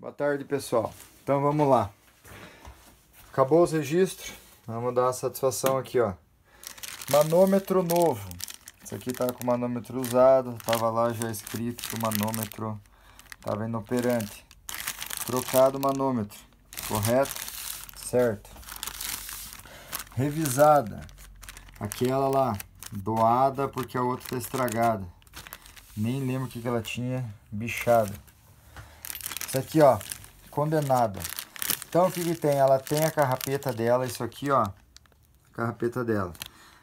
Boa tarde, pessoal. Então vamos lá. Acabou os registros. Vamos dar a satisfação aqui, ó. Manômetro novo. Isso aqui tá com manômetro usado. Tava lá já escrito que o manômetro tava inoperante. Trocado o manômetro. Correto? Certo. Revisada. Aquela lá. Doada porque a outra tá estragada. Nem lembro o que, que ela tinha bichada isso aqui, ó, condenada. Então, o que, que tem? Ela tem a carrapeta dela, isso aqui, ó, a carrapeta dela.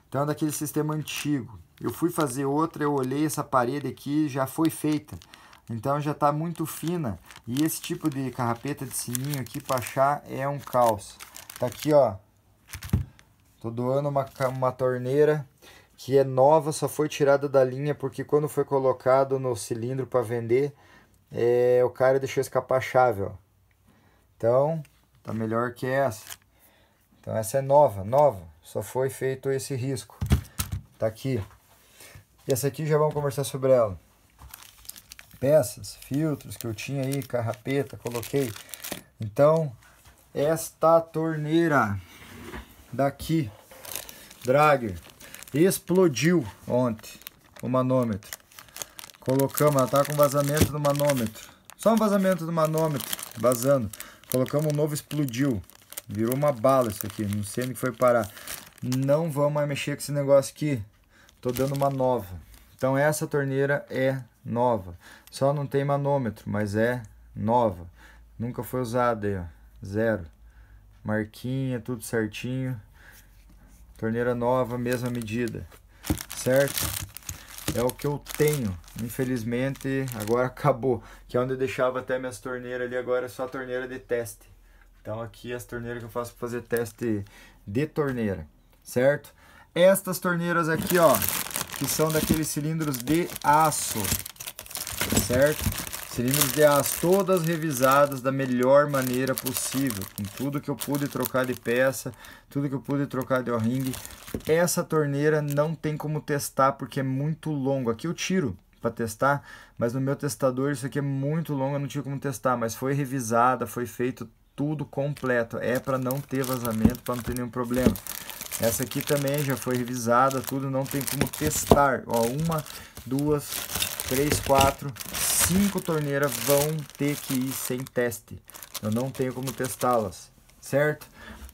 Então, é daquele sistema antigo. Eu fui fazer outra, eu olhei essa parede aqui, já foi feita. Então, já está muito fina. E esse tipo de carrapeta de sininho aqui para achar é um caos. Tá aqui, ó. Tô doando uma, uma torneira que é nova, só foi tirada da linha porque quando foi colocado no cilindro para vender, é, o cara deixou escapar a chave, ó. Então, tá melhor que essa. Então essa é nova, nova. Só foi feito esse risco. Tá aqui. E essa aqui já vamos conversar sobre ela. Peças, filtros que eu tinha aí, carrapeta, coloquei. Então, esta torneira daqui, Drag, explodiu ontem o manômetro. Colocamos, ela tá com vazamento do manômetro. Só um vazamento do manômetro, vazando. Colocamos um novo, explodiu. Virou uma bala isso aqui, não sei onde foi parar. Não vamos mais mexer com esse negócio aqui. Tô dando uma nova. Então essa torneira é nova. Só não tem manômetro, mas é nova. Nunca foi usada aí, ó. Zero. Marquinha, tudo certinho. Torneira nova, mesma medida. Certo? é o que eu tenho. Infelizmente, agora acabou. Que é onde eu deixava até minhas torneiras ali, agora é só torneira de teste. Então aqui as torneiras que eu faço para fazer teste de torneira, certo? Estas torneiras aqui, ó, que são daqueles cilindros de aço, certo? Cilindros de aço todas revisadas da melhor maneira possível, com tudo que eu pude trocar de peça, tudo que eu pude trocar de o-ring. Essa torneira não tem como testar porque é muito longo. Aqui eu tiro para testar, mas no meu testador isso aqui é muito longo, eu não tive como testar, mas foi revisada, foi feito tudo completo. É para não ter vazamento, para não ter nenhum problema. Essa aqui também já foi revisada, tudo não tem como testar. Ó, uma, duas, três, quatro, cinco torneiras vão ter que ir sem teste. Eu não tenho como testá-las, certo?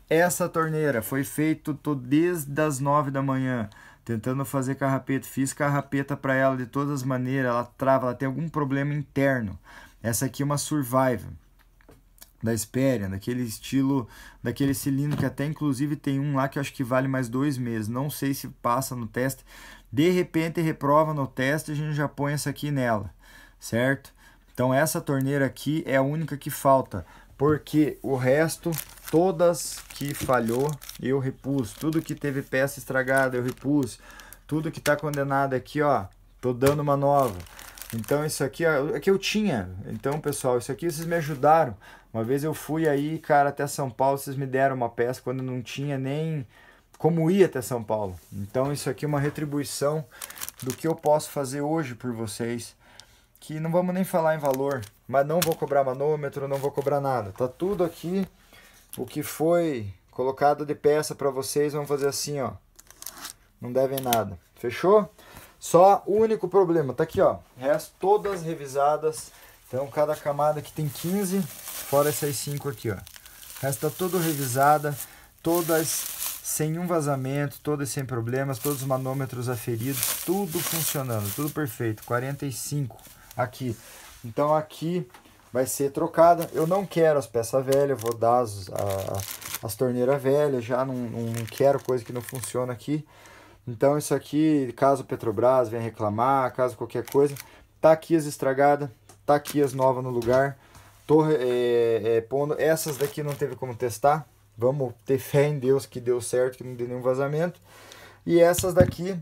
Essa torneira foi feito desde as 9 da manhã, tentando fazer carrapeta. Fiz carrapeta para ela de todas as maneiras, ela trava, ela tem algum problema interno. Essa aqui é uma Survival da Espéria, daquele estilo, daquele cilindro que até inclusive tem um lá que eu acho que vale mais dois meses. Não sei se passa no teste. De repente reprova no teste, a gente já põe essa aqui nela certo? Então essa torneira aqui é a única que falta, porque o resto, todas que falhou, eu repus. Tudo que teve peça estragada, eu repus. Tudo que está condenado aqui, ó, tô dando uma nova. Então isso aqui, ó, é que eu tinha. Então, pessoal, isso aqui vocês me ajudaram. Uma vez eu fui aí, cara, até São Paulo, vocês me deram uma peça quando não tinha nem como ir até São Paulo. Então isso aqui é uma retribuição do que eu posso fazer hoje por vocês que não vamos nem falar em valor, mas não vou cobrar manômetro, não vou cobrar nada. Tá tudo aqui o que foi colocado de peça para vocês, vamos fazer assim, ó. Não devem nada. Fechou? Só o único problema, tá aqui, ó. Resto todas revisadas. Então cada camada que tem 15, fora essas 5 aqui, ó. Resta tá tudo revisada, todas sem um vazamento, todas sem problemas, todos os manômetros aferidos, tudo funcionando, tudo perfeito. 45 aqui. Então aqui vai ser trocada. Eu não quero as peças velhas, vou dar as, a, as torneiras velhas, já não, não quero coisa que não funciona aqui. Então isso aqui, caso Petrobras venha reclamar, caso qualquer coisa, tá aqui as estragadas, tá aqui as novas no lugar. Tô é, é, é pondo, essas daqui não teve como testar, vamos ter fé em Deus que deu certo, que não deu nenhum vazamento. E essas daqui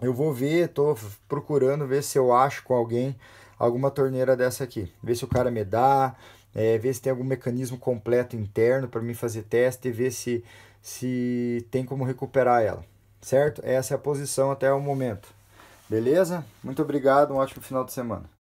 eu vou ver, tô procurando ver se eu acho com alguém alguma torneira dessa aqui. Ver se o cara me dá, é, ver se tem algum mecanismo completo interno para mim fazer teste e ver se, se tem como recuperar ela. Certo? Essa é a posição até o momento. Beleza? Muito obrigado, um ótimo final de semana.